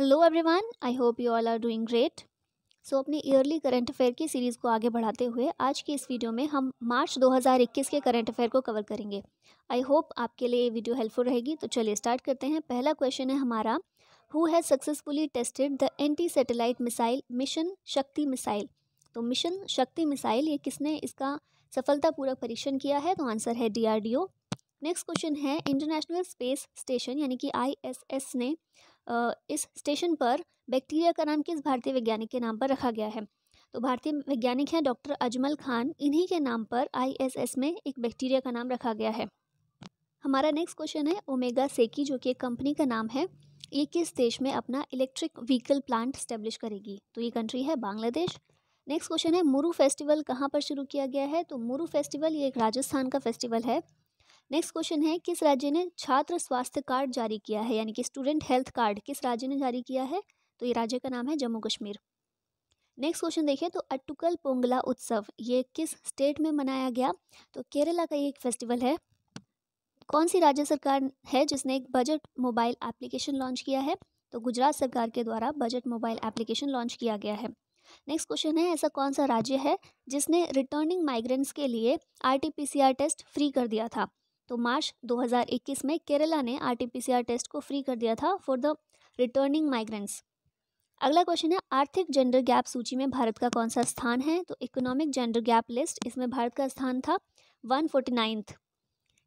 hello everyone I hope you all are doing great so अपने yearly current affair की series को आगे बढ़ाते हुए आज की इस वीडियो में हम मार्च 2021 के करंट अफेयर को कवर करेंगे आई होप आपके लिए ये वीडियो हेल्पफुल रहेगी तो चलिए स्टार्ट करते हैं पहला क्वेश्चन है हमारा who has successfully tested the anti satellite missile mission Shakti missile तो मिशन शक्ति मिसाइल ये किसने इसका सफलतापूर्वक परीक्षण किया है तो आंसर है डी नेक्स्ट क्वेश्चन है इंटरनेशनल स्पेस स्टेशन यानी कि आई ने इस स्टेशन पर बैक्टीरिया का नाम किस भारतीय वैज्ञानिक के नाम पर रखा गया है तो भारतीय वैज्ञानिक हैं डॉक्टर अजमल खान इन्हीं के नाम पर आईएसएस में एक बैक्टीरिया का नाम रखा गया है हमारा नेक्स्ट क्वेश्चन है ओमेगा सेकी जो कि एक कंपनी का नाम है ये किस देश में अपना इलेक्ट्रिक व्हीकल प्लांट स्टेब्लिश करेगी तो ये कंट्री है बांग्लादेश नेक्स्ट क्वेश्चन है मुरु फेस्टिवल कहाँ पर शुरू किया गया है तो मुरु फेस्टिवल ये एक राजस्थान का फेस्टिवल है नेक्स्ट क्वेश्चन है किस राज्य ने छात्र स्वास्थ्य कार्ड जारी किया है यानी कि स्टूडेंट हेल्थ कार्ड किस राज्य ने जारी किया है तो ये राज्य का नाम है जम्मू कश्मीर नेक्स्ट क्वेश्चन देखें तो अट्टुकल पोंगला उत्सव ये किस स्टेट में मनाया गया तो केरला का ये एक फेस्टिवल है कौन सी राज्य सरकार है जिसने एक बजट मोबाइल एप्लीकेशन लॉन्च किया है तो गुजरात सरकार के द्वारा बजट मोबाइल एप्लीकेशन लॉन्च किया गया है नेक्स्ट क्वेश्चन है ऐसा कौन सा राज्य है जिसने रिटर्निंग माइग्रेंट्स के लिए आर टेस्ट फ्री कर दिया था तो मार्च 2021 में केरला ने आरटीपीसीआर टेस्ट को फ्री कर दिया था फॉर द रिटर्निंग माइग्रेंट्स अगला क्वेश्चन है आर्थिक जेंडर गैप सूची में भारत का कौन सा स्थान है तो इकोनॉमिक जेंडर गैप लिस्ट इसमें भारत का स्थान था वन फोर्टी नाइन्थ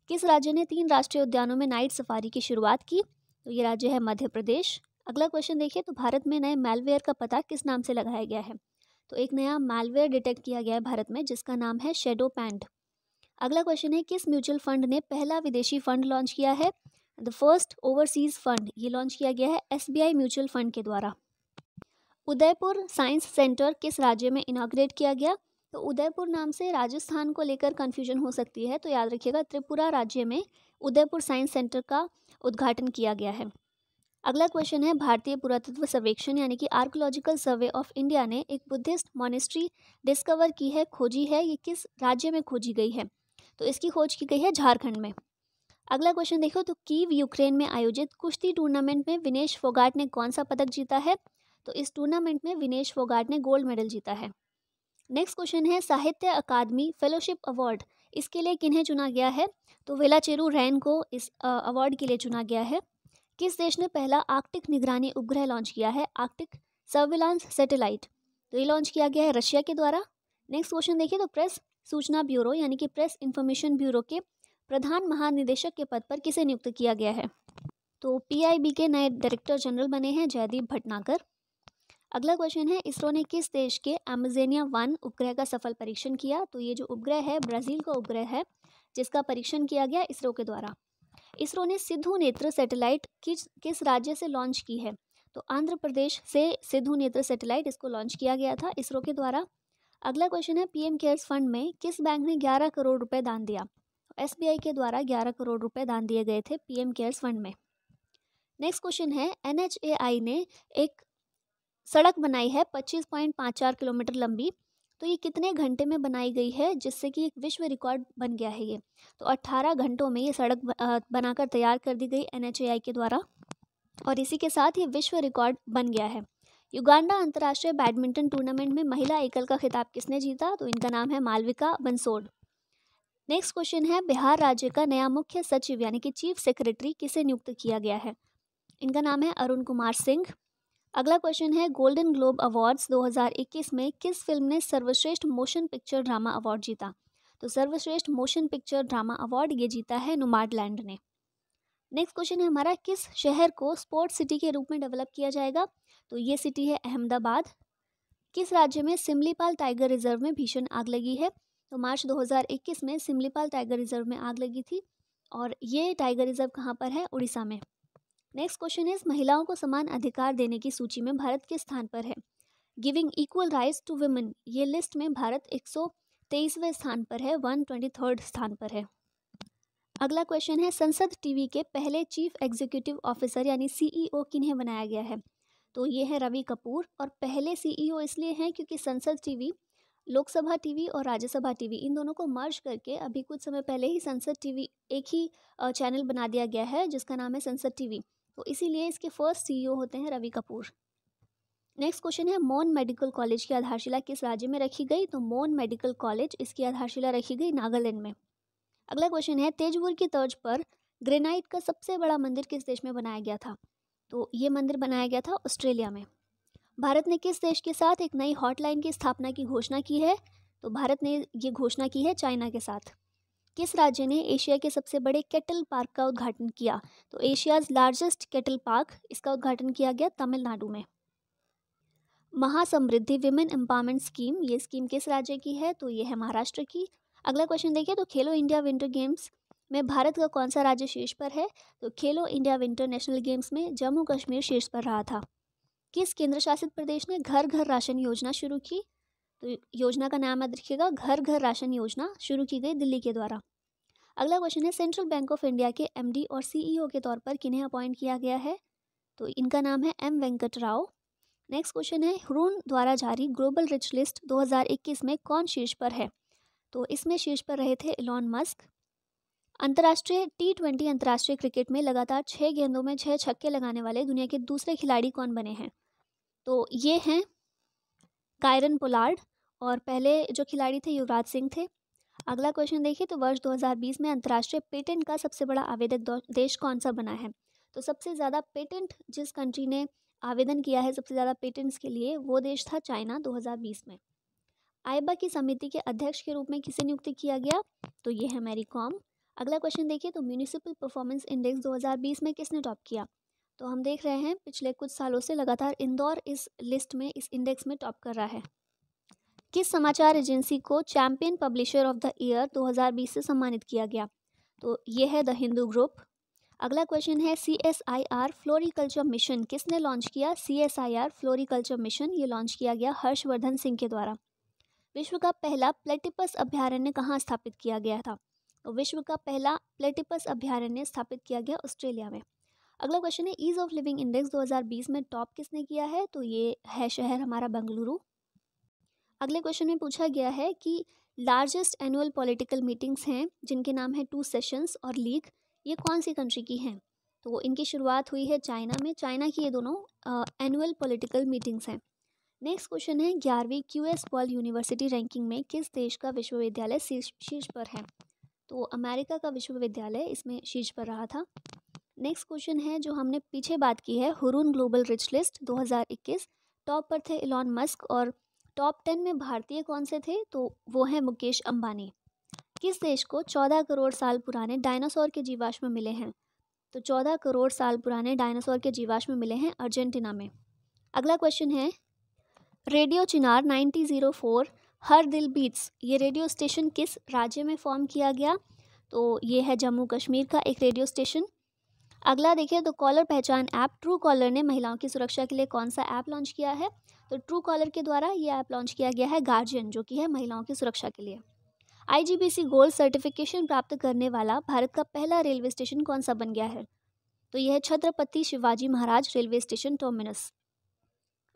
किस राज्य ने तीन राष्ट्रीय उद्यानों में नाइट सफारी की शुरुआत की तो ये राज्य है मध्य प्रदेश अगला क्वेश्चन देखिए तो भारत में नए मेलवेयर का पता किस नाम से लगाया गया है तो एक नया मेलवेयर डिटेक्ट किया गया है भारत में जिसका नाम है शेडो पैंड अगला क्वेश्चन है किस म्यूचुअल फंड ने पहला विदेशी फंड लॉन्च किया है द फर्स्ट ओवरसीज फंड ये लॉन्च किया गया है एसबीआई म्यूचुअल फंड के द्वारा उदयपुर साइंस सेंटर किस राज्य में इनाग्रेट किया गया तो उदयपुर नाम से राजस्थान को लेकर कन्फ्यूजन हो सकती है तो याद रखिएगा त्रिपुरा राज्य में उदयपुर साइंस सेंटर का उद्घाटन किया गया है अगला क्वेश्चन है भारतीय पुरातत्व सर्वेक्षण यानी कि आर्कोलॉजिकल सर्वे ऑफ इंडिया ने एक बुद्धिस्ट मॉनेस्ट्री डिस्कवर की है खोजी है ये किस राज्य में खोजी गई है तो इसकी खोज की गई है झारखंड में अगला क्वेश्चन देखो तो कीव यूक्रेन में आयोजित कुश्ती टूर्नामेंट में विनेश फोगाट ने कौन सा पदक जीता है तो इस टूर्नामेंट में विनेश फोगाट ने गोल्ड मेडल जीता है नेक्स्ट क्वेश्चन है साहित्य अकादमी फेलोशिप अवार्ड इसके लिए किन्हें चुना गया है तो वेलाचेरू रैन को इस अवार्ड के लिए चुना गया है किस देश ने पहला आर्कटिक निगरानी उपग्रह लॉन्च किया है आर्कटिक सर्विलांस सैटेलाइट तो ये लॉन्च किया गया है रशिया के द्वारा नेक्स्ट क्वेश्चन देखिए तो प्रेस सूचना ब्यूरो यानी कि प्रेस इन्फॉर्मेशन ब्यूरो के प्रधान महानिदेशक के पद पर किसे नियुक्त किया गया है तो पीआईबी के नए डायरेक्टर जनरल बने हैं जयदीप भटनागर अगला क्वेश्चन है इसरो ने किस देश के एमेजेनिया वन उपग्रह का सफल परीक्षण किया तो ये जो उपग्रह है ब्राज़ील का उपग्रह है जिसका परीक्षण किया गया इसरो के द्वारा इसरो ने सिद्धू नेत्र सैटेलाइट किस किस राज्य से लॉन्च की है तो आंध्र प्रदेश से सिद्धू नेत्र सैटेलाइट इसको लॉन्च किया गया था इसरो के द्वारा अगला क्वेश्चन है पीएम केयर्स फंड में किस बैंक ने 11 करोड़ रुपए दान दिया एसबीआई के द्वारा 11 करोड़ रुपए दान दिए गए थे पीएम केयर्स फंड में नेक्स्ट क्वेश्चन है एनएचएआई ने एक सड़क बनाई है 25.54 किलोमीटर लंबी तो ये कितने घंटे में बनाई गई है जिससे कि एक विश्व रिकॉर्ड बन गया है ये तो अट्ठारह घंटों में ये सड़क बनाकर तैयार कर दी गई एन के द्वारा और इसी के साथ ये विश्व रिकॉर्ड बन गया है युगांडा अंतर्राष्ट्रीय बैडमिंटन टूर्नामेंट में महिला एकल का खिताब किसने जीता तो इनका नाम है मालविका बंसोड नेक्स्ट क्वेश्चन है बिहार राज्य का नया मुख्य सचिव यानी कि चीफ सेक्रेटरी किसे नियुक्त किया गया है इनका नाम है अरुण कुमार सिंह अगला क्वेश्चन है गोल्डन ग्लोब अवार्ड्स 2021 में किस फिल्म ने सर्वश्रेष्ठ मोशन पिक्चर ड्रामा अवार्ड जीता तो सर्वश्रेष्ठ मोशन पिक्चर ड्रामा अवार्ड ये जीता है नुमाडलैंड ने नेक्स्ट क्वेश्चन है हमारा किस शहर को स्पोर्ट्स सिटी के रूप में डेवलप किया जाएगा तो ये सिटी है अहमदाबाद किस राज्य में सिमलीपाल टाइगर रिजर्व में भीषण आग लगी है तो मार्च 2021 में सिमलीपाल टाइगर रिजर्व में आग लगी थी और ये टाइगर रिजर्व कहाँ पर है उड़ीसा में नेक्स्ट क्वेश्चन इज महिलाओं को समान अधिकार देने की सूची में भारत किस स्थान पर है giving equal rights to women ये लिस्ट में भारत एक स्थान पर है वन स्थान पर है अगला क्वेश्चन है संसद टीवी के पहले चीफ एग्जीक्यूटिव ऑफिसर यानी सीईओ e किन्हें बनाया गया है तो ये है रवि कपूर और पहले सीईओ e इसलिए हैं क्योंकि संसद टीवी लोकसभा टीवी और राज्यसभा टीवी इन दोनों को मर्ज करके अभी कुछ समय पहले ही संसद टीवी एक ही चैनल बना दिया गया है जिसका नाम है संसद टीवी तो इसीलिए इसके फर्स्ट सीईओ e होते हैं रवि कपूर नेक्स्ट क्वेश्चन है मोन मेडिकल कॉलेज की आधारशिला किस राज्य में रखी गई तो मोन मेडिकल कॉलेज इसकी आधारशिला रखी गई नागालैंड में अगला क्वेश्चन है तेजपुर की तर्ज पर ग्रेनाइट का सबसे बड़ा मंदिर किस देश में बनाया गया था तो ये मंदिर बनाया गया था ऑस्ट्रेलिया में भारत ने किस देश के साथ एक नई हॉटलाइन की स्थापना की घोषणा की है तो भारत ने ये घोषणा की है चाइना के साथ किस राज्य ने एशिया के सबसे बड़े कैटल पार्क का उद्घाटन किया तो एशियाज लार्जेस्ट कैटल पार्क इसका उद्घाटन किया गया तमिलनाडु में महासमृद्धि विमेन एम्पावरमेंट स्कीम ये स्कीम किस राज्य की है तो ये है महाराष्ट्र की अगला क्वेश्चन देखिए तो खेलो इंडिया विंटर गेम्स में भारत का कौन सा राज्य शीर्ष पर है तो खेलो इंडिया विंटर नेशनल गेम्स में जम्मू कश्मीर शीर्ष पर रहा था किस केंद्र शासित प्रदेश ने घर घर राशन योजना शुरू की तो योजना का नाम याद रखिएगा घर घर राशन योजना शुरू की गई दिल्ली के द्वारा अगला क्वेश्चन है सेंट्रल बैंक ऑफ इंडिया के एमडी और सीईओ e के तौर पर किन्हें अपॉइंट किया गया है तो इनका नाम है M Venkat Rao next question है हरून द्वारा जारी ग्लोबल रिच लिस्ट 2021 में कौन शीर्ष पर है तो इसमें शीर्ष पर रहे थे इलॉन मस्क अंतर्राष्ट्रीय टी ट्वेंटी अंतर्राष्ट्रीय क्रिकेट में लगातार छः गेंदों में छः छक्के लगाने वाले दुनिया के दूसरे खिलाड़ी कौन बने हैं तो ये हैं कायरन पोलार्ड और पहले जो खिलाड़ी थे युवराज सिंह थे अगला क्वेश्चन देखिए तो वर्ष 2020 में अंतर्राष्ट्रीय पेटेंट का सबसे बड़ा आवेदक देश कौन सा बना है तो सबसे ज़्यादा पेटेंट जिस कंट्री ने आवेदन किया है सबसे ज़्यादा पेटेंट्स के लिए वो देश था चाइना दो में आयबा की समिति के अध्यक्ष के रूप में किसे नियुक्त किया गया तो ये है मेरी कॉम अगला क्वेश्चन देखिए तो म्यूनिसिपल परफॉर्मेंस इंडेक्स 2020 में किसने टॉप किया तो हम देख रहे हैं पिछले कुछ सालों से लगातार इंदौर इस लिस्ट में इस इंडेक्स में टॉप कर रहा है किस समाचार एजेंसी को champion publisher of the year 2020 से सम्मानित किया गया तो ये है द हिंदू ग्रुप अगला क्वेश्चन है C S I R floriculture mission किसने लॉन्च किया C S I R floriculture mission ये लॉन्च किया गया हर्षवर्धन सिंह के द्वारा विश्व का पहला प्लेटिपस अभ्यारण्य कहाँ स्थापित किया गया था तो विश्व का पहला प्लेटिपस अभ्यारण्य स्थापित किया गया ऑस्ट्रेलिया में अगला क्वेश्चन है ईज़ ऑफ लिविंग इंडेक्स 2020 में टॉप किसने किया है तो ये है शहर हमारा बेंगलुरु अगले क्वेश्चन में पूछा गया है कि लार्जेस्ट एनुअल पॉलिटिकल मीटिंग्स हैं जिनके नाम है टू सेशंस और लीग ये कौन सी कंट्री की हैं तो इनकी शुरुआत हुई है चाइना में चाइना की ये दोनों एनुअल पॉलिटिकल मीटिंग्स हैं नेक्स्ट क्वेश्चन है ग्यारहवीं Q S world university ranking में किस देश का विश्वविद्यालय शीर्ष शीर्ष पर है तो अमेरिका का विश्वविद्यालय इसमें शीर्ष पर रहा था नेक्स्ट क्वेश्चन है जो हमने पीछे बात की है Hurun global rich list 2021 top पर थे इलॉन मस्क और टॉप टेन में भारतीय कौन से थे तो वो हैं मुकेश अंबानी किस देश को चौदह करोड़ साल पुराने डायनासोर के जीवाश्म मिले हैं तो चौदह करोड़ साल पुराने डायनासोर के जीवाश्म मिले हैं अर्जेंटीना में अगला क्वेश्चन है रेडियो चिनार 9004 हर दिल बीट्स ये रेडियो स्टेशन किस राज्य में फॉर्म किया गया तो ये है जम्मू कश्मीर का एक रेडियो स्टेशन अगला देखिए तो कॉलर पहचान ऐप ट्रू कॉलर ने महिलाओं की सुरक्षा के लिए कौन सा ऐप लॉन्च किया है तो ट्रू कॉलर के द्वारा ये ऐप लॉन्च किया गया है गार्जियन जो कि है महिलाओं की सुरक्षा के लिए आईजीबीसी गोल्ड सर्टिफिकेशन प्राप्त करने वाला भारत का पहला रेलवे स्टेशन कौन सा बन गया है तो यह Chhatrapati Shivaji Maharaj railway station terminus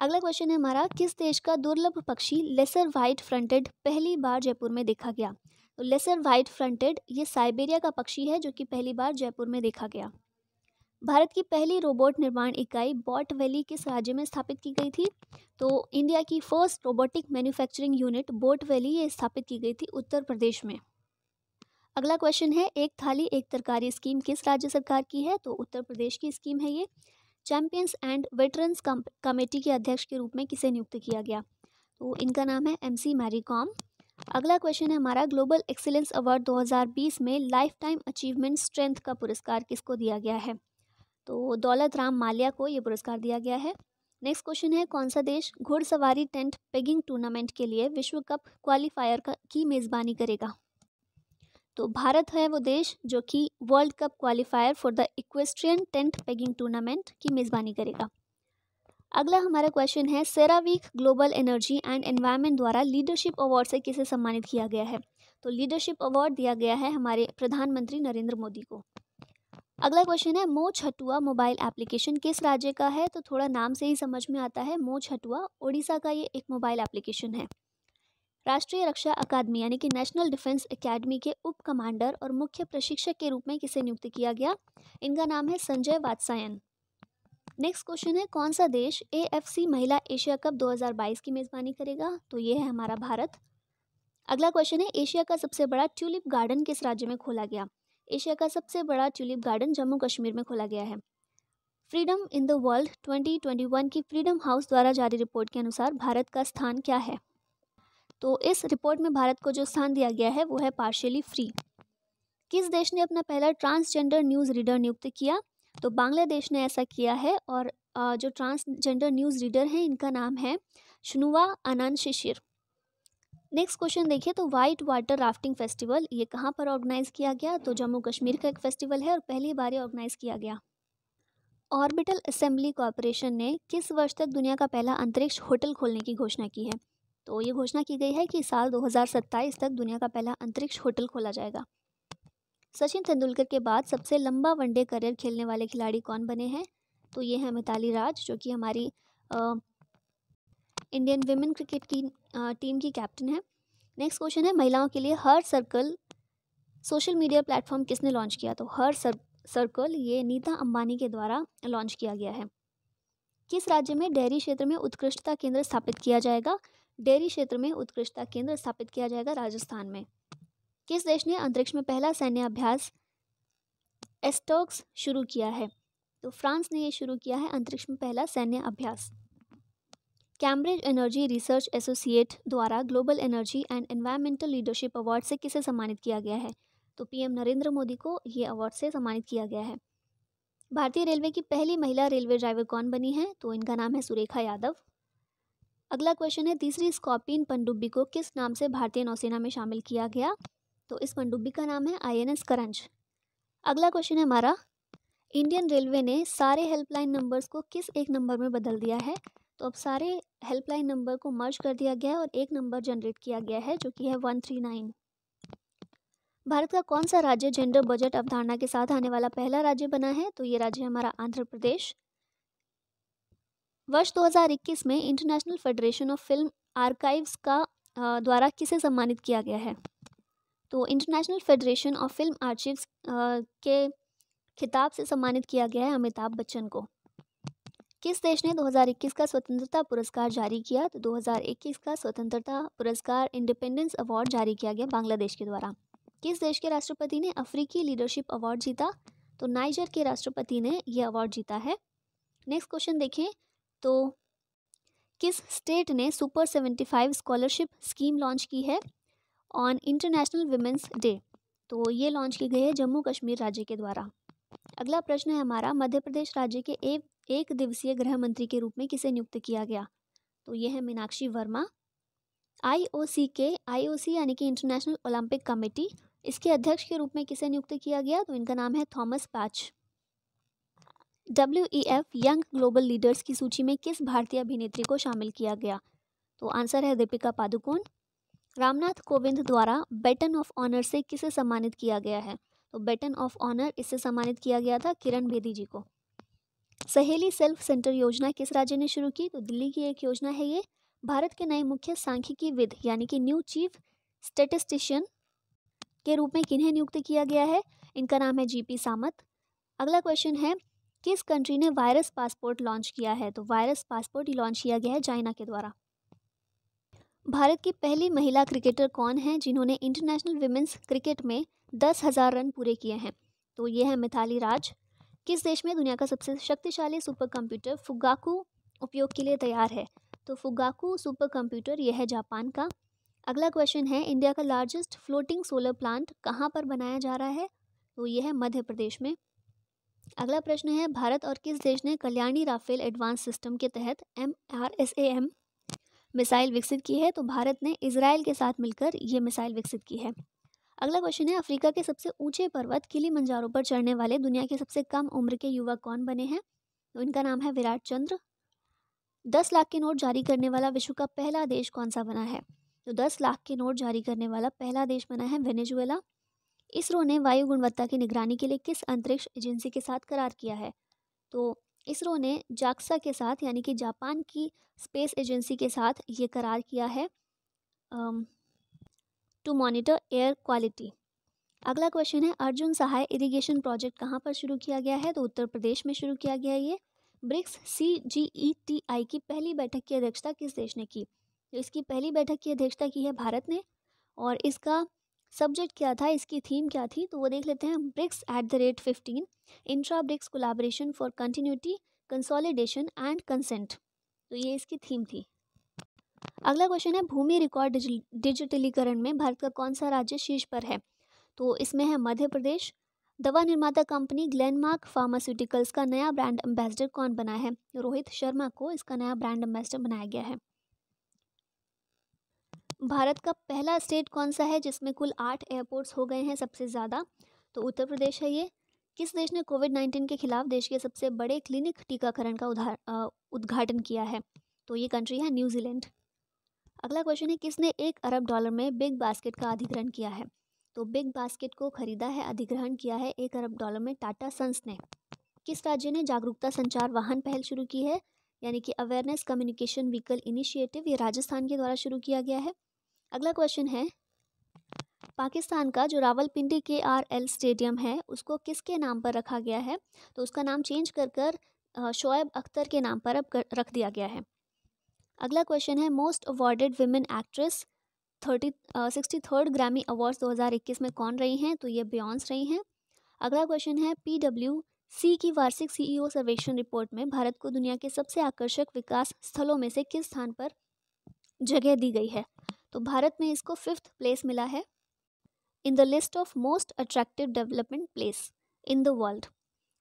अगला क्वेश्चन है हमारा किस देश का दुर्लभ पक्षी लेसर वाइट फ्रंटेड पहली बार जयपुर में देखा गया तो लेसर वाइट फ्रंटेड ये साइबेरिया का पक्षी है जो कि पहली बार जयपुर में देखा गया भारत की पहली रोबोट निर्माण इकाई बॉट वैली किस राज्य में स्थापित की गई थी तो इंडिया की first robotic manufacturing unit Bot Valley ये स्थापित की गई थी उत्तर प्रदेश में अगला क्वेश्चन है एक थाली एक तरकारी स्कीम किस राज्य सरकार की है तो उत्तर प्रदेश की स्कीम है ये चैम्पियंस एंड वेटरन्स कमेटी के अध्यक्ष के रूप में किसे नियुक्त किया गया तो इनका नाम है एम सी मैरी कॉम अगला क्वेश्चन है हमारा ग्लोबल एक्सेलेंस अवार्ड 2020 में लाइफ टाइम अचीवमेंट स्ट्रेंथ का पुरस्कार किसको दिया गया है तो दौलत राम माल्या को ये पुरस्कार दिया गया है नेक्स्ट क्वेश्चन है कौन सा देश घुड़सवारी टेंट पेगिंग टूर्नामेंट के लिए विश्व कप क्वालिफायर की मेज़बानी करेगा तो भारत है वो देश जो कि world cup qualifier for the equestrian tent pegging tournament की मेज़बानी करेगा अगला हमारा क्वेश्चन है CERAWeek global energy and environment द्वारा लीडरशिप अवार्ड से किसे सम्मानित किया गया है तो लीडरशिप अवार्ड दिया गया है हमारे प्रधानमंत्री नरेंद्र मोदी को अगला क्वेश्चन है मो छटुआ मोबाइल एप्लीकेशन किस राज्य का है तो थोड़ा नाम से ही समझ में आता है मो छटुआ ओडिशा का ये एक मोबाइल एप्लीकेशन है राष्ट्रीय रक्षा अकादमी यानी कि नेशनल डिफेंस एकेडमी के उप कमांडर और मुख्य प्रशिक्षक के रूप में किसे नियुक्त किया गया इनका नाम है संजय वात्सायन नेक्स्ट क्वेश्चन है कौन सा देश ए महिला एशिया कप 2022 की मेज़बानी करेगा तो ये है हमारा भारत अगला क्वेश्चन है एशिया का सबसे बड़ा ट्यूलिप गार्डन किस राज्य में खोला गया एशिया का सबसे बड़ा ट्यूलिप गार्डन जम्मू कश्मीर में खोला गया है फ्रीडम इन द वर्ल्ड 2021 की फ्रीडम हाउस द्वारा जारी रिपोर्ट के अनुसार भारत का स्थान क्या है तो इस रिपोर्ट में भारत को जो स्थान दिया गया है वो है पार्शियली फ्री किस देश ने अपना पहला ट्रांसजेंडर न्यूज़ रीडर नियुक्त किया तो बांग्लादेश ने ऐसा किया है और जो ट्रांसजेंडर न्यूज़ रीडर हैं इनका नाम है शनुआ आनंद शिशिर नेक्स्ट क्वेश्चन देखिए तो वाइट वाटर राफ्टिंग फेस्टिवल ये कहाँ पर ऑर्गेनाइज़ किया गया तो जम्मू कश्मीर का एक फेस्टिवल है और पहली बार ये ऑर्गेनाइज़ किया गया ऑर्बिटल असेंबली कॉरपोरेशन ने किस वर्ष तक दुनिया का पहला अंतरिक्ष होटल खोलने की घोषणा की है तो ये घोषणा की गई है कि साल 2027 तक दुनिया का पहला अंतरिक्ष होटल खोला जाएगा सचिन तेंदुलकर के बाद सबसे लंबा वनडे करियर खेलने वाले खिलाड़ी कौन बने हैं तो ये हैं मिताली राज जो कि हमारी आ, इंडियन वेमेन क्रिकेट की आ, टीम की कैप्टन है नेक्स्ट क्वेश्चन है महिलाओं के लिए her circle social media platform किसने लॉन्च किया तो हर सर, सर्कल ये नीता अंबानी के द्वारा लॉन्च किया गया है किस राज्य में डेयरी क्षेत्र में उत्कृष्टता केंद्र स्थापित किया जाएगा डेयरी क्षेत्र में उत्कृष्टता केंद्र स्थापित किया जाएगा राजस्थान में किस देश ने अंतरिक्ष में पहला सैन्य अभ्यास एस्टोक्स शुरू किया है तो फ्रांस ने यह शुरू किया है अंतरिक्ष में पहला सैन्य अभ्यास कैम्ब्रिज एनर्जी रिसर्च एसोसिएट द्वारा global energy and environmental leadership award से किसे सम्मानित किया गया है तो पीएम नरेंद्र मोदी को ये अवार्ड से सम्मानित किया गया है भारतीय रेलवे की पहली महिला रेलवे ड्राइवर कौन बनी है तो इनका नाम है सुरेखा यादव अगला क्वेश्चन है तीसरी स्कॉर्पियन पनडुब्बी को किस नाम से भारतीय नौसेना में शामिल किया गया तो इस पनडुब्बी का नाम है आई एन एस करंज अगला क्वेश्चन है हमारा इंडियन रेलवे ने सारे हेल्पलाइन नंबर्स को किस एक नंबर में बदल दिया है तो अब सारे हेल्पलाइन नंबर को मर्ज कर दिया गया है और एक नंबर जनरेट किया गया है जो कि है वन थ्री नाइन भारत का कौन सा राज्य जेंडर बजट अवधारणा के साथ आने वाला पहला राज्य बना है तो ये राज्य हमारा आंध्र प्रदेश वर्ष 2021 में International Federation of Film Archives का द्वारा किसे सम्मानित किया गया है तो International Federation of Film Archives के खिताब से सम्मानित किया गया है अमिताभ बच्चन को किस देश ने 2021 का स्वतंत्रता पुरस्कार जारी किया तो 2021 का स्वतंत्रता पुरस्कार इंडिपेंडेंस अवार्ड जारी किया गया बांग्लादेश के द्वारा किस देश के राष्ट्रपति ने अफ्रीकी लीडरशिप अवार्ड जीता तो नाइजर के राष्ट्रपति ने यह अवार्ड जीता है नेक्स्ट क्वेश्चन देखें तो किस स्टेट ने super seventy five scholarship scheme launch की है ऑन इंटरनेशनल वुमेंस डे तो ये लॉन्च की गई है जम्मू कश्मीर राज्य के द्वारा अगला प्रश्न है हमारा मध्य प्रदेश राज्य के एक, एक दिवसीय गृह मंत्री के रूप में किसे नियुक्त किया गया तो ये है मीनाक्षी वर्मा आईओसी के आईओसी यानी कि इंटरनेशनल ओलंपिक कमेटी इसके अध्यक्ष के रूप में किसे नियुक्त किया गया तो इनका नाम है थॉमस पैच W E F young global leaders की सूची में किस भारतीय अभिनेत्री को शामिल किया गया तो आंसर है दीपिका पादुकोण रामनाथ कोविंद द्वारा बैटन ऑफ ऑनर से किसे सम्मानित किया गया है तो बैटन ऑफ ऑनर इससे सम्मानित किया गया था किरण बेदी जी को सहेली सेल्फ सेंटर योजना किस राज्य ने शुरू की तो दिल्ली की एक योजना है ये भारत के नए मुख्य सांख्यिकी विद यानी कि न्यू चीफ स्टेटिस्टिशियन के रूप में किन्हें नियुक्त किया गया है इनका नाम है जीपी सामत अगला क्वेश्चन है किस कंट्री ने वायरस पासपोर्ट लॉन्च किया है तो वायरस पासपोर्ट लॉन्च किया गया है चाइना के द्वारा भारत की पहली महिला क्रिकेटर कौन है जिन्होंने इंटरनेशनल वीमेंस क्रिकेट में दस हज़ार रन पूरे किए हैं तो ये है मिथाली राज किस देश में दुनिया का सबसे शक्तिशाली सुपर कंप्यूटर फुगाकू उपयोग के लिए तैयार है तो फुगाकू सुपर कंप्यूटर यह है जापान का अगला क्वेश्चन है इंडिया का लार्जेस्ट फ्लोटिंग सोलर प्लांट कहाँ पर बनाया जा रहा है तो यह है मध्य प्रदेश में अगला प्रश्न है भारत और किस देश ने कल्याणी राफेल एडवांस सिस्टम के तहत M R S A M missile विकसित की है तो भारत ने इसराइल के साथ मिलकर ये मिसाइल विकसित की है अगला क्वेश्चन है अफ्रीका के सबसे ऊंचे पर्वत किली मंजारों पर चढ़ने वाले दुनिया के सबसे कम उम्र के युवा कौन बने हैं तो इनका नाम है विराट चंद्र दस लाख के नोट जारी करने वाला विश्व का पहला देश कौन सा बना है तो दस लाख के नोट जारी करने वाला पहला देश बना है वेनेजुएला इसरो ने वायु गुणवत्ता की निगरानी के लिए किस अंतरिक्ष एजेंसी के साथ करार किया है तो इसरो ने जाक्सा के साथ यानी कि जापान की स्पेस एजेंसी के साथ ये करार किया है टू मॉनिटर एयर क्वालिटी अगला क्वेश्चन है अर्जुन सहाय इरिगेशन प्रोजेक्ट कहाँ पर शुरू किया गया है तो उत्तर प्रदेश में शुरू किया गया है ये BRICS C ji E T I की पहली बैठक की अध्यक्षता किस देश ने की तो इसकी पहली बैठक की अध्यक्षता की है भारत ने और इसका सब्जेक्ट क्या था इसकी थीम क्या थी तो वो देख लेते हैं BRICS at the rate fifteen intra BRICS collaboration for continuity consolidation and consent तो ये इसकी थीम थी अगला क्वेश्चन है भूमि रिकॉर्ड डिजिटलीकरण में भारत का कौन सा राज्य शीर्ष पर है तो इसमें है मध्य प्रदेश दवा निर्माता कंपनी ग्लेनमार्क फार्मास्यूटिकल्स का नया ब्रांड एम्बेसडर कौन बना है रोहित शर्मा को इसका नया ब्रांड एम्बेसडर बनाया गया है भारत का पहला स्टेट कौन सा है जिसमें कुल आठ एयरपोर्ट्स हो गए हैं सबसे ज़्यादा तो उत्तर प्रदेश है ये किस देश ने कोविड नाइन्टीन के खिलाफ देश के सबसे बड़े क्लिनिक टीकाकरण का उद्घाटन किया है तो ये कंट्री है न्यूजीलैंड अगला क्वेश्चन है किसने एक अरब डॉलर में बिग बास्केट का अधिग्रहण किया है तो बिग बास्केट को खरीदा है अधिग्रहण किया है एक अरब डॉलर में टाटा सन्स ने किस राज्य ने जागरूकता संचार वाहन पहल शुरू की है यानी कि अवेयरनेस कम्युनिकेशन व्हीकल इनिशिएटिव ये राजस्थान के द्वारा शुरू किया गया है अगला क्वेश्चन है पाकिस्तान का जो रावलपिंडी के आर एल स्टेडियम है उसको किसके नाम पर रखा गया है तो उसका नाम चेंज कर कर शोएब अख्तर के नाम पर अब कर, रख दिया गया है अगला क्वेश्चन है most awarded women actress thirty sixty third Grammy awards 2021 में कौन रही हैं तो ये बियॉन्स रही हैं अगला क्वेश्चन है पी डब्ल्यू सी की वार्षिक सीईओ e सर्वेक्षण रिपोर्ट में भारत को दुनिया के सबसे आकर्षक विकास स्थलों में से किस स्थान पर जगह दी गई है तो भारत में इसको फिफ्थ प्लेस मिला है in the list of most attractive development place in the world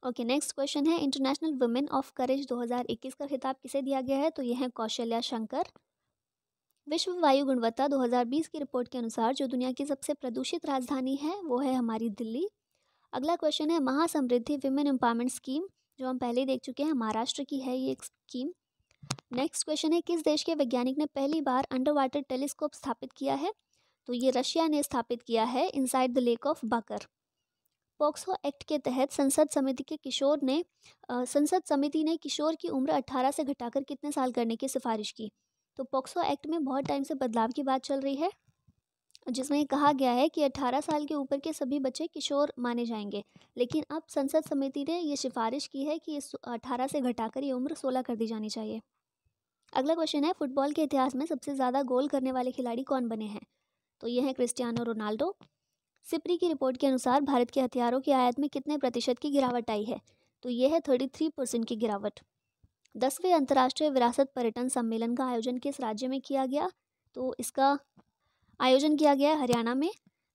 okay next question है इंटरनेशनल वुमेन ऑफ करेज 2021 का खिताब किसे दिया गया है तो यह है कौशल्या शंकर विश्व वायु गुणवत्ता 2020 की रिपोर्ट के अनुसार जो दुनिया की सबसे प्रदूषित राजधानी है वो है हमारी दिल्ली अगला क्वेश्चन है महासमृद्धि विमेन एम्पावरमेंट स्कीम जो हम पहले देख चुके हैं महाराष्ट्र की है ये एक स्कीम नेक्स्ट क्वेश्चन है किस देश के वैज्ञानिक ने पहली बार अंडर वाटर टेलीस्कोप स्थापित किया है तो ये रशिया ने स्थापित किया है इनसाइड द लेक ऑफ बाकर पॉक्सो एक्ट के तहत संसद समिति के किशोर ने आ, संसद समिति ने किशोर की उम्र 18 से घटाकर कितने साल करने की सिफारिश की तो पॉक्सो एक्ट में बहुत टाइम से बदलाव की बात चल रही है जिसमें कहा गया है कि 18 साल के ऊपर के सभी बच्चे किशोर माने जाएंगे लेकिन अब संसद समिति ने यह सिफारिश की है कि इस 18 से घटाकर ये उम्र 16 कर दी जानी चाहिए अगला क्वेश्चन है फुटबॉल के इतिहास में सबसे ज़्यादा गोल करने वाले खिलाड़ी कौन बने हैं तो ये हैं क्रिस्टियानो रोनाल्डो सिपरी की रिपोर्ट के अनुसार भारत के हथियारों की आयात में कितने प्रतिशत की गिरावट आई है तो ये है थर्टी थ्री परसेंट की गिरावट दसवें अंतर्राष्ट्रीय विरासत पर्यटन सम्मेलन का आयोजन किस राज्य में किया गया तो इसका आयोजन किया गया हरियाणा में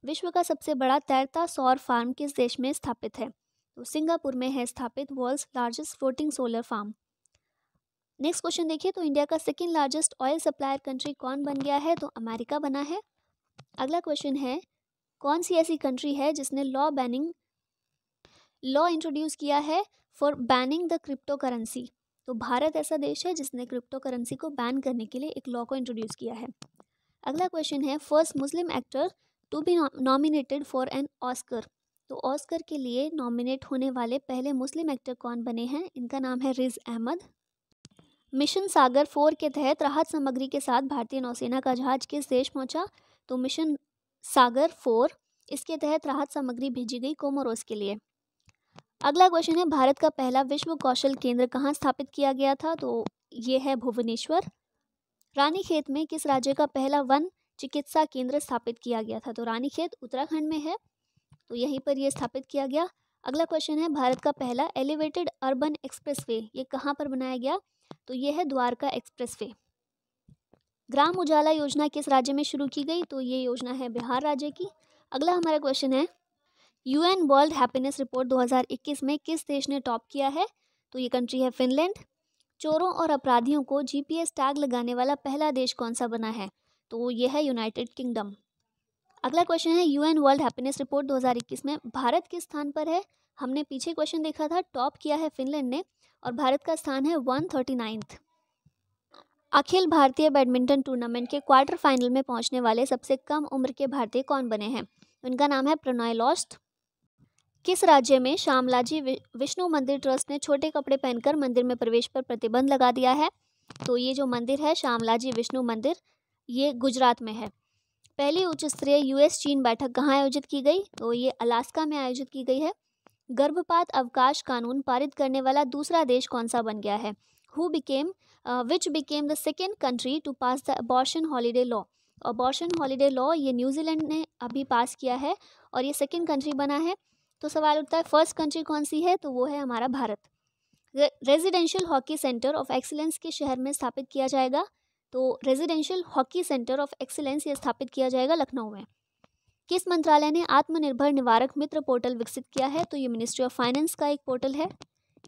विश्व का सबसे बड़ा तैरता सौर फार्म किस देश में स्थापित है तो सिंगापुर में है स्थापित world largest floating solar farm next question देखिए तो इंडिया का second largest oil supplier country कौन बन गया है तो अमेरिका बना है अगला क्वेश्चन है कौन सी ऐसी कंट्री है जिसने लॉ बैनिंग लॉ इंट्रोड्यूस किया है for banning the cryptocurrency तो भारत ऐसा देश है जिसने क्रिप्टो करेंसी को बैन करने के लिए एक लॉ को इंट्रोड्यूस किया है अगला क्वेश्चन है first Muslim actor to be nominated for an Oscar तो ऑस्कर के लिए नॉमिनेट होने वाले पहले मुस्लिम एक्टर कौन बने हैं इनका नाम है Riz Ahmed mission Sagar four के तहत राहत सामग्री के साथ भारतीय नौसेना का जहाज किस देश पहुंचा तो मिशन सागर फोर इसके तहत राहत सामग्री भेजी गई कोमोरोस के लिए अगला क्वेश्चन है भारत का पहला विश्व कौशल केंद्र कहाँ स्थापित किया गया था तो ये है भुवनेश्वर रानीखेत में किस राज्य का पहला वन चिकित्सा केंद्र स्थापित किया गया था तो रानीखेत उत्तराखंड में है तो यहीं पर यह स्थापित किया गया अगला क्वेश्चन है भारत का पहला एलिवेटेड अर्बन वे ये कहाँ पर बनाया गया तो ये है द्वारका एक्सप्रेस वे ग्राम उजाला योजना किस राज्य में शुरू की गई तो ये योजना है बिहार राज्य की अगला हमारा क्वेश्चन है यूएन वर्ल्ड हैप्पीनेस रिपोर्ट 2021 में किस देश ने टॉप किया है तो ये कंट्री है फिनलैंड चोरों और अपराधियों को जीपीएस टैग लगाने वाला पहला देश कौन सा बना है तो ये है यूनाइटेड किंगडम अगला क्वेश्चन है यूएन वर्ल्ड हैप्पीनेस रिपोर्ट 2021 में भारत किस स्थान पर है हमने पीछे क्वेश्चन देखा था टॉप किया है फिनलैंड ने और भारत का स्थान है वन थर्टी नाइन्थ अखिल भारतीय बैडमिंटन टूर्नामेंट के क्वार्टर फाइनल में पहुंचने वाले सबसे कम उम्र के भारतीय कौन बने हैं उनका नाम है प्रणय लॉस्ट किस राज्य में श्यामलाजी विष्णु मंदिर ट्रस्ट ने छोटे कपड़े पहनकर मंदिर में प्रवेश पर प्रतिबंध लगा दिया है तो ये जो मंदिर है श्यामलाजी विष्णु मंदिर ये गुजरात में है पहली उच्च स्तरीय यूएस चीन बैठक कहाँ आयोजित की गई तो ये अलास्का में आयोजित की गई है गर्भपात अवकाश कानून पारित करने वाला दूसरा देश कौन सा बन गया है who became which became the second country to pass the abortion holiday law abortion holiday law ये न्यूजीलैंड ने अभी पास किया है और ये सेकेंड कंट्री बना है तो सवाल उठता है फर्स्ट कंट्री कौन सी है तो वो है हमारा Bharat residential hockey centre of excellence के शहर में स्थापित किया जाएगा तो residential hockey centre of excellence ये स्थापित किया जाएगा लखनऊ में किस मंत्रालय ने आत्मनिर्भर निवारक मित्र पोर्टल विकसित किया है तो ये मिनिस्ट्री ऑफ फाइनेंस का एक पोर्टल है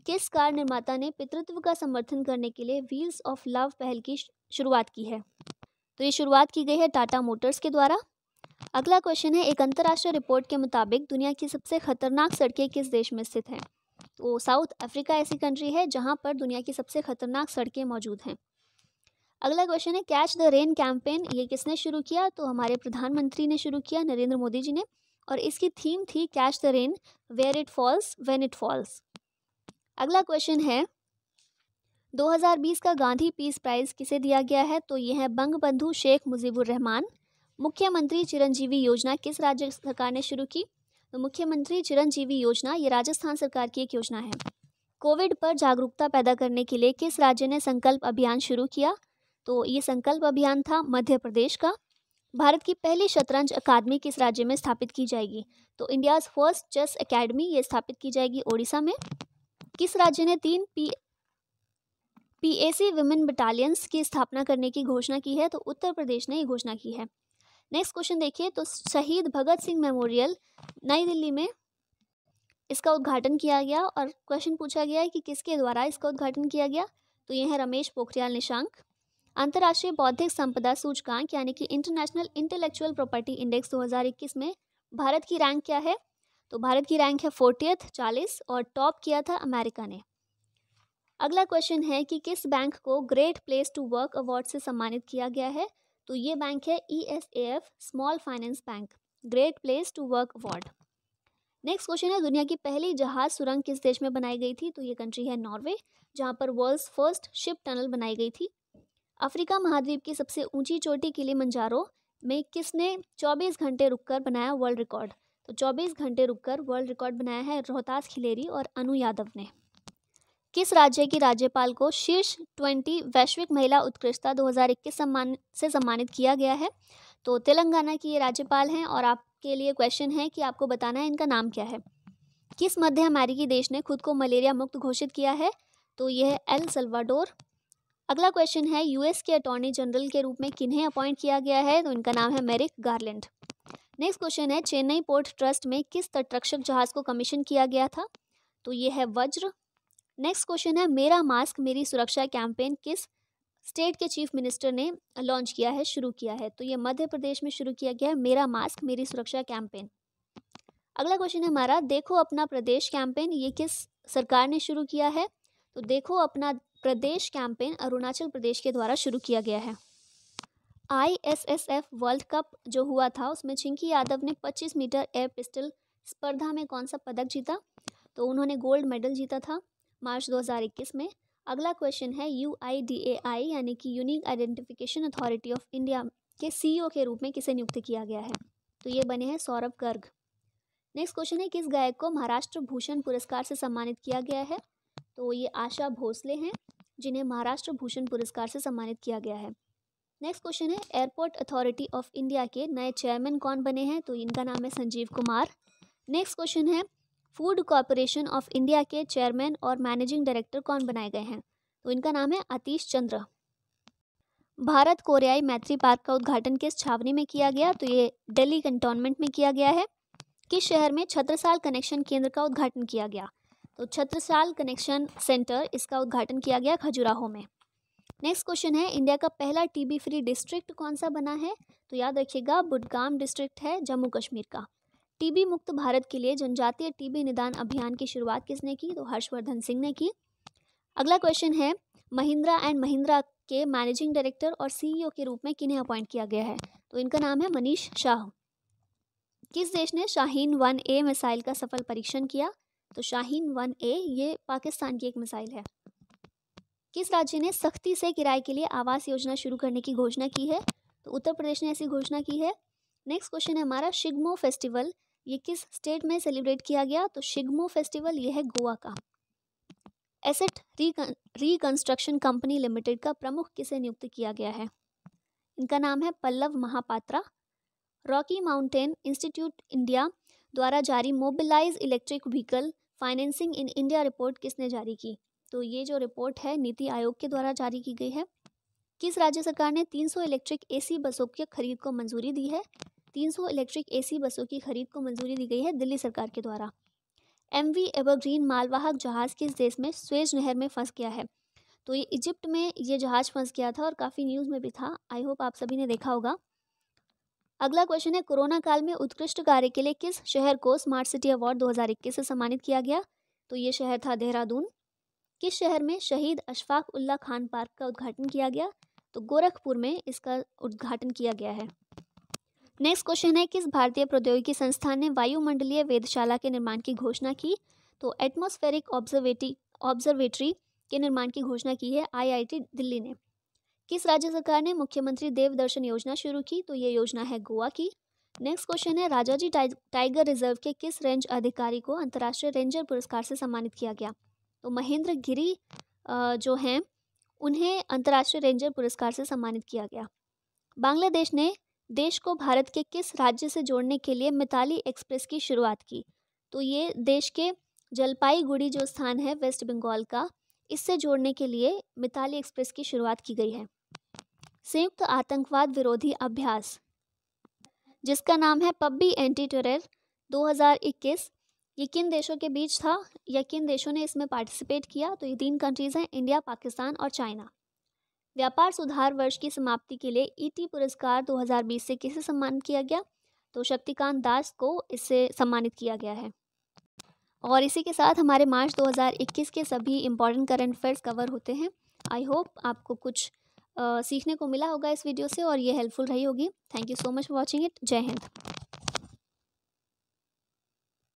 किस कार निर्माता ने पितृत्व का समर्थन करने के लिए व्हील्स ऑफ लव पहल की शुरुआत की है तो ये शुरुआत की गई है टाटा मोटर्स के द्वारा अगला क्वेश्चन है एक अंतर्राष्ट्रीय रिपोर्ट के मुताबिक दुनिया की सबसे खतरनाक सड़कें किस देश में स्थित हैं तो साउथ अफ्रीका ऐसी कंट्री है जहां पर दुनिया की सबसे खतरनाक सड़कें मौजूद हैं अगला क्वेश्चन है कैच द रेन कैंपेन ये किसने शुरू किया तो हमारे प्रधानमंत्री ने शुरू किया नरेंद्र मोदी जी ने और इसकी थीम थी catch the rain where it falls when it falls अगला क्वेश्चन है 2020 का गांधी पीस प्राइज़ किसे दिया गया है तो यह है बंग बंधु शेख मुजीबुर रहमान मुख्यमंत्री चिरंजीवी योजना किस राज्य सरकार ने शुरू की तो मुख्यमंत्री चिरंजीवी योजना ये राजस्थान सरकार की एक योजना है कोविड पर जागरूकता पैदा करने के लिए किस राज्य ने संकल्प अभियान शुरू किया तो ये संकल्प अभियान था मध्य प्रदेश का भारत की पहली शतरंज अकादमी किस राज्य में स्थापित की जाएगी तो इंडियाज़ फर्स्ट चेस अकेडमी ये स्थापित की जाएगी ओडिशा में किस राज्य ने तीन P P AC women battalions की स्थापना करने की घोषणा की है तो उत्तर प्रदेश ने ये घोषणा की है नेक्स्ट क्वेश्चन देखिए तो शहीद भगत सिंह मेमोरियल नई दिल्ली में इसका उद्घाटन किया गया और क्वेश्चन पूछा गया है कि किसके द्वारा इसका उद्घाटन किया गया तो यह है रमेश पोखरियाल निशांक अंतर्राष्ट्रीय बौद्धिक संपदा सूचकांक यानी कि इंटरनेशनल इंटेलेक्चुअल प्रॉपर्टी इंडेक्स 2021 में भारत की रैंक क्या है तो भारत की रैंक है फोर्टियथ चालीस और टॉप किया था अमेरिका ने अगला क्वेश्चन है कि किस बैंक को great place to work award से सम्मानित किया गया है तो ये बैंक है E S A F small finance bank great place to work award next question है दुनिया की पहली जहाज सुरंग किस देश में बनाई गई थी तो ये कंट्री है नॉर्वे जहाँ पर वर्ल्ड फर्स्ट शिप टनल बनाई गई थी अफ्रीका महाद्वीप की सबसे ऊंची चोटी किली मंजारो में किसने 24 घंटे रुककर बनाया वर्ल्ड रिकॉर्ड तो 24 घंटे रुककर वर्ल्ड रिकॉर्ड बनाया है रोहतास खिलेरी और अनु यादव ने किस राज्य की राज्यपाल को शीर्ष ट्वेंटी वैश्विक महिला उत्कृष्टता 2021 सम्मान से सम्मानित किया गया है तो तेलंगाना की ये राज्यपाल हैं और आपके लिए क्वेश्चन है कि आपको बताना है इनका नाम क्या है किस मध्य अमेरिकी देश ने खुद को मलेरिया मुक्त घोषित किया है तो ये है एल सल्वाडोर अगला क्वेश्चन है यूएस के अटॉर्नी जनरल के रूप में किन्हें अपॉइंट किया गया है तो इनका नाम है मेरिक गार्लैंड नेक्स्ट क्वेश्चन है चेन्नई पोर्ट ट्रस्ट में किस तटरक्षक जहाज को कमीशन किया गया था तो ये है वज्र नेक्स्ट क्वेश्चन है मेरा मास्क मेरी सुरक्षा कैंपेन किस स्टेट के चीफ मिनिस्टर ने लॉन्च किया है शुरू किया है तो ये मध्य प्रदेश में शुरू किया गया है मेरा मास्क मेरी सुरक्षा कैंपेन अगला क्वेश्चन है हमारा देखो अपना प्रदेश कैंपेन ये किस सरकार ने शुरू किया है तो देखो अपना प्रदेश कैंपेन अरुणाचल प्रदेश के द्वारा शुरू किया गया है आईएसएसएफ वर्ल्ड कप जो हुआ था उसमें चिंकी यादव ने 25 मीटर एयर पिस्टल स्पर्धा में कौन सा पदक जीता तो उन्होंने गोल्ड मेडल जीता था मार्च 2021 में अगला क्वेश्चन है यू यानी कि unique identification authority of India के सी e के रूप में किसे नियुक्त किया गया है तो ये बने हैं सौरभ गर्ग नेक्स्ट क्वेश्चन है किस गायक को महाराष्ट्र भूषण पुरस्कार से सम्मानित किया गया है तो ये आशा भोसले हैं जिन्हें महाराष्ट्र भूषण पुरस्कार से सम्मानित किया गया है नेक्स्ट क्वेश्चन है एयरपोर्ट अथॉरिटी ऑफ इंडिया के नए चेयरमैन कौन बने हैं तो इनका नाम है संजीव कुमार नेक्स्ट क्वेश्चन है फूड कॉरपोरेशन ऑफ इंडिया के चेयरमैन और मैनेजिंग डायरेक्टर कौन बनाए गए हैं तो इनका नाम है आतीश चंद्र भारत कोरियाई मैत्री पार्क का उद्घाटन किस छावनी में किया गया तो ये दिल्ली कंटोनमेंट में किया गया है किस शहर में छत्रसाल कनेक्शन केंद्र का उद्घाटन किया गया तो छत्रसाल कनेक्शन सेंटर इसका उद्घाटन किया गया खजुराहो में नेक्स्ट क्वेश्चन है इंडिया का पहला टीबी फ्री डिस्ट्रिक्ट कौन सा बना है तो याद रखिएगा बुडगाम डिस्ट्रिक्ट है जम्मू कश्मीर का टीबी मुक्त भारत के लिए जनजातीय टीबी निदान अभियान की शुरुआत किसने की तो हर्षवर्धन सिंह ने की अगला क्वेश्चन है महिंद्रा एंड महिंद्रा के मैनेजिंग डायरेक्टर और सीईओ e के रूप में किन्हें अपॉइंट किया गया है तो इनका नाम है मनीष शाह किस देश ने शाहीन वन ए मिसाइल का सफल परीक्षण किया तो शाहीन वन ए ये पाकिस्तान की एक मिसाइल है किस राज्य ने सख्ती से किराए के लिए आवास योजना शुरू करने की घोषणा की है तो उत्तर प्रदेश ने ऐसी घोषणा की है नेक्स्ट क्वेश्चन है हमारा शिगमो फेस्टिवल ये किस स्टेट में सेलिब्रेट किया गया तो शिगमो फेस्टिवल ये है गोवा का एसेट रिकंस्ट्रक्शन कंपनी लिमिटेड का प्रमुख किसे नियुक्त किया गया है इनका नाम है Pallav Mahapatra Rocky Mountain Institute India द्वारा जारी mobilise electric vehicle financing in India report किसने जारी की तो ये जो रिपोर्ट है नीति आयोग के द्वारा जारी की गई है किस राज्य सरकार ने 300 इलेक्ट्रिक एसी बसों की खरीद को मंजूरी दी है 300 इलेक्ट्रिक एसी बसों की खरीद को मंजूरी दी गई है दिल्ली सरकार के द्वारा एम वी एवरग्रीन मालवाहक जहाज़ किस देश में स्वेज नहर में फंस गया है तो ये इजिप्ट में ये जहाज़ फंस गया था और काफ़ी न्यूज़ में भी था आई होप आप सभी ने देखा होगा अगला क्वेश्चन है कोरोना काल में उत्कृष्ट कार्य के लिए किस शहर को स्मार्ट सिटी अवार्ड 2021 से सम्मानित किया गया तो ये शहर था देहरादून किस शहर में शहीद अशफाक उल्ला खान पार्क का उद्घाटन किया गया तो गोरखपुर में इसका उद्घाटन किया गया है नेक्स्ट क्वेश्चन है किस भारतीय प्रौद्योगिकी संस्थान ने वायुमंडलीय वेधशाला के निर्माण की घोषणा की तो एटमोस्फेरिक ऑब्जर्वेटी ऑब्जर्वेटरी के निर्माण की घोषणा की है आईआईटी दिल्ली ने किस राज्य सरकार ने मुख्यमंत्री देव दर्शन योजना शुरू की तो ये योजना है गोवा की नेक्स्ट क्वेश्चन है राजाजी टाइगर रिजर्व के किस रेंज अधिकारी को अंतर्राष्ट्रीय रेंजर पुरस्कार से सम्मानित किया गया तो महेंद्र गिरी जो हैं उन्हें अंतर्राष्ट्रीय रेंजर पुरस्कार से सम्मानित किया गया बांग्लादेश ने देश को भारत के किस राज्य से जोड़ने के लिए मिताली एक्सप्रेस की शुरुआत की तो ये देश के जलपाईगुड़ी जो स्थान है वेस्ट बंगाल का इससे जोड़ने के लिए मिताली एक्सप्रेस की शुरुआत की गई है संयुक्त आतंकवाद विरोधी अभ्यास जिसका नाम है पब्बी एंटी टेरर 2021 ये किन देशों के बीच था या किन देशों ने इसमें पार्टिसिपेट किया तो ये तीन कंट्रीज़ हैं इंडिया पाकिस्तान और चाइना व्यापार सुधार वर्ष की समाप्ति के लिए ईटी e पुरस्कार 2020 से किसे सम्मानित किया गया तो शक्तिकांत दास को इससे सम्मानित किया गया है और इसी के साथ हमारे मार्च 2021 के सभी इम्पोर्टेंट करंट अफेयर्स कवर होते हैं आई होप आपको कुछ आ, सीखने को मिला होगा इस वीडियो से और ये हेल्पफुल रही होगी thank you so much for watching it जय हिंद